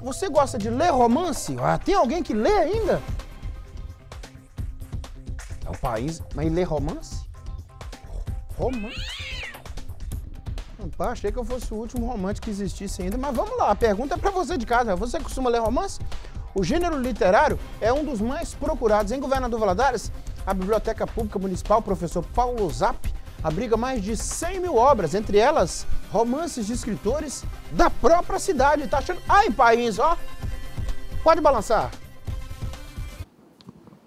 Você gosta de ler romance? Ah, tem alguém que lê ainda? É o país, mas lê romance? Romance? Opa, achei que eu fosse o último romance que existisse ainda, mas vamos lá, a pergunta é para você de casa. Você costuma ler romance? O gênero literário é um dos mais procurados em Governador Valadares. A Biblioteca Pública Municipal, professor Paulo Zap, abriga mais de 100 mil obras, entre elas romances de escritores da própria cidade. Tá achando? Ai, país, ó! Pode balançar!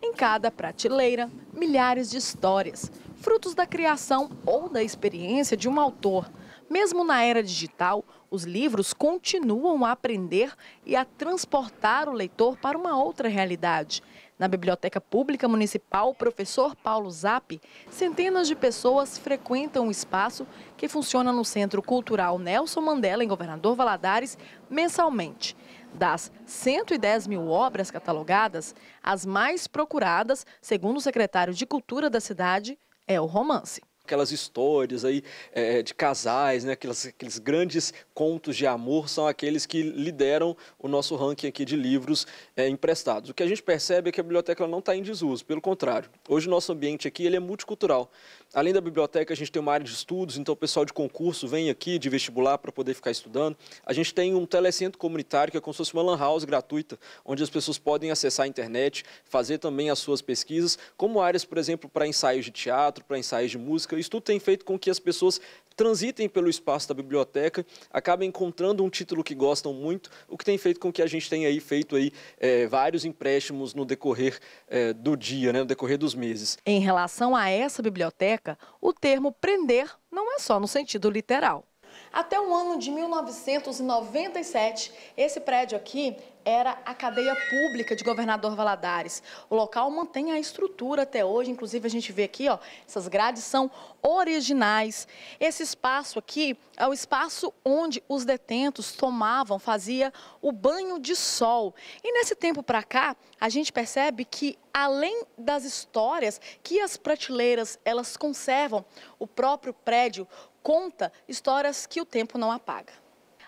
Em cada prateleira, milhares de histórias, frutos da criação ou da experiência de um autor. Mesmo na era digital, os livros continuam a aprender e a transportar o leitor para uma outra realidade. Na Biblioteca Pública Municipal Professor Paulo Zap, centenas de pessoas frequentam o espaço que funciona no Centro Cultural Nelson Mandela, em Governador Valadares, mensalmente. Das 110 mil obras catalogadas, as mais procuradas, segundo o secretário de Cultura da cidade, é o romance aquelas histórias aí é, de casais, né? Aquelas, aqueles grandes contos de amor são aqueles que lideram o nosso ranking aqui de livros é, emprestados. O que a gente percebe é que a biblioteca não está em desuso, pelo contrário. Hoje o nosso ambiente aqui ele é multicultural. Além da biblioteca, a gente tem uma área de estudos, então o pessoal de concurso vem aqui de vestibular para poder ficar estudando. A gente tem um telecentro comunitário que é como se fosse uma lan house gratuita, onde as pessoas podem acessar a internet, fazer também as suas pesquisas, como áreas, por exemplo, para ensaios de teatro, para ensaios de música isso tudo tem feito com que as pessoas transitem pelo espaço da biblioteca, acabem encontrando um título que gostam muito, o que tem feito com que a gente tenha aí feito aí, é, vários empréstimos no decorrer é, do dia, né, no decorrer dos meses. Em relação a essa biblioteca, o termo prender não é só no sentido literal. Até o ano de 1997, esse prédio aqui era a cadeia pública de Governador Valadares. O local mantém a estrutura até hoje, inclusive a gente vê aqui, ó, essas grades são originais. Esse espaço aqui é o espaço onde os detentos tomavam, fazia o banho de sol. E nesse tempo para cá, a gente percebe que além das histórias que as prateleiras elas conservam, o próprio prédio conta histórias que o tempo não apaga.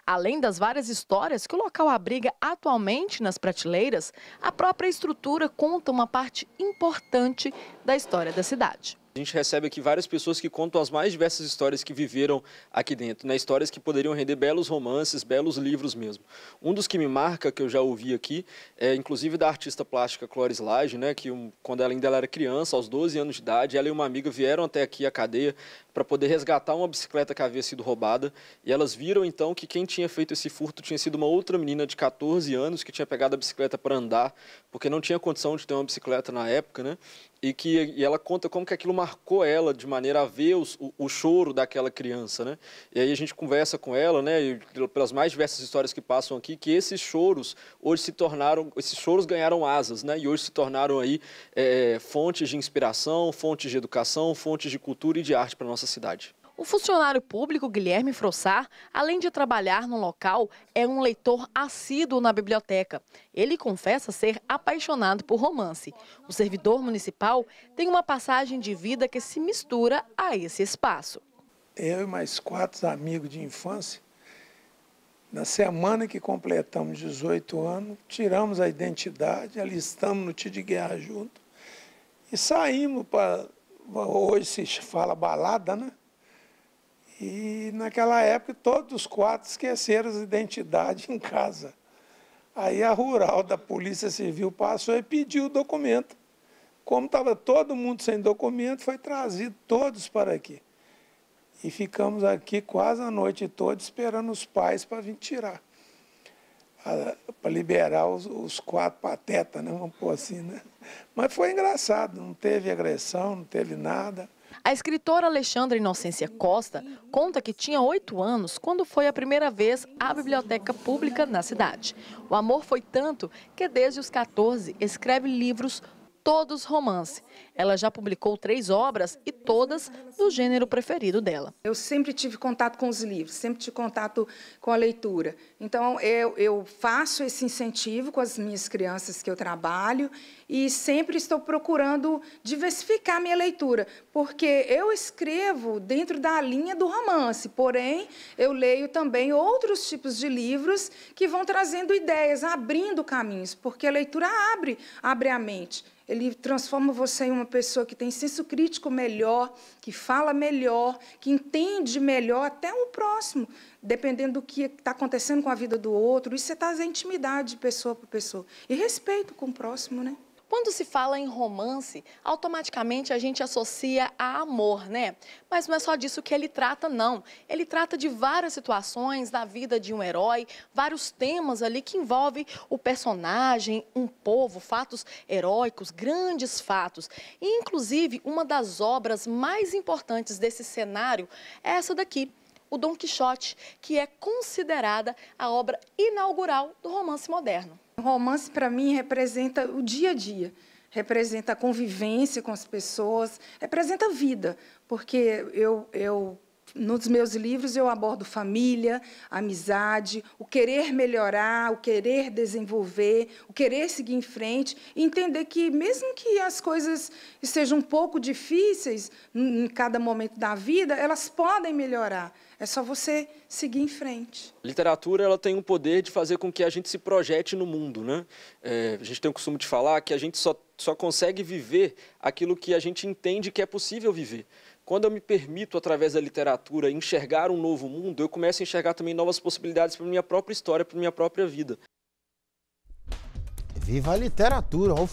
Além das várias histórias que o local abriga atualmente nas prateleiras, a própria estrutura conta uma parte importante da história da cidade. A gente recebe aqui várias pessoas que contam as mais diversas histórias que viveram aqui dentro, né? Histórias que poderiam render belos romances, belos livros mesmo. Um dos que me marca, que eu já ouvi aqui, é inclusive da artista plástica Cloris Lage, né? Que um, quando ela ainda era criança, aos 12 anos de idade, ela e uma amiga vieram até aqui à cadeia para poder resgatar uma bicicleta que havia sido roubada. E elas viram então que quem tinha feito esse furto tinha sido uma outra menina de 14 anos que tinha pegado a bicicleta para andar, porque não tinha condição de ter uma bicicleta na época, né? E que e ela conta como que aquilo marcou ela de maneira a ver o, o, choro daquela criança, né? E aí a gente conversa com ela, né? E pelas mais diversas histórias que passam aqui, que esses choros hoje se tornaram, esses choros ganharam asas, né? E hoje se tornaram aí é, fontes de inspiração, fontes de educação, fontes de cultura e de arte para nossa cidade. O funcionário público Guilherme Frossar, além de trabalhar no local, é um leitor assíduo na biblioteca. Ele confessa ser apaixonado por romance. O servidor municipal tem uma passagem de vida que se mistura a esse espaço. Eu e mais quatro amigos de infância, na semana que completamos 18 anos, tiramos a identidade, alistamos no tio de guerra junto e saímos para. Hoje se fala balada, né? E naquela época todos os quatro esqueceram as identidades em casa. Aí a rural da Polícia Civil passou e pediu o documento. Como estava todo mundo sem documento, foi trazido todos para aqui. E ficamos aqui quase a noite toda esperando os pais para vir tirar. Para liberar os, os quatro patetas, né? vamos pôr assim, né? Mas foi engraçado, não teve agressão, não teve nada. A escritora Alexandra Inocência Costa conta que tinha oito anos quando foi a primeira vez à biblioteca pública na cidade. O amor foi tanto que desde os 14 escreve livros todos romance. Ela já publicou três obras e todas do gênero preferido dela. Eu sempre tive contato com os livros, sempre tive contato com a leitura. Então, eu, eu faço esse incentivo com as minhas crianças que eu trabalho e sempre estou procurando diversificar minha leitura, porque eu escrevo dentro da linha do romance, porém, eu leio também outros tipos de livros que vão trazendo ideias, abrindo caminhos, porque a leitura abre, abre a mente. Ele transforma você em uma pessoa que tem senso crítico melhor, que fala melhor, que entende melhor até o um próximo, dependendo do que está acontecendo com a vida do outro. Isso tá, é trazer intimidade de pessoa para pessoa. E respeito com o próximo, né? Quando se fala em romance, automaticamente a gente associa a amor, né? Mas não é só disso que ele trata, não. Ele trata de várias situações da vida de um herói, vários temas ali que envolvem o personagem, um povo, fatos heróicos, grandes fatos. E, inclusive, uma das obras mais importantes desse cenário é essa daqui, o Dom Quixote, que é considerada a obra inaugural do romance moderno. O romance, para mim, representa o dia a dia representa a convivência com as pessoas, representa a vida, porque eu, eu nos meus livros eu abordo família, amizade, o querer melhorar, o querer desenvolver, o querer seguir em frente, e entender que mesmo que as coisas estejam um pouco difíceis em cada momento da vida, elas podem melhorar. É só você seguir em frente. A literatura ela tem o um poder de fazer com que a gente se projete no mundo, né? É, a gente tem o costume de falar que a gente só, só consegue viver aquilo que a gente entende que é possível viver. Quando eu me permito, através da literatura, enxergar um novo mundo, eu começo a enxergar também novas possibilidades para minha própria história, para minha própria vida. Viva a literatura!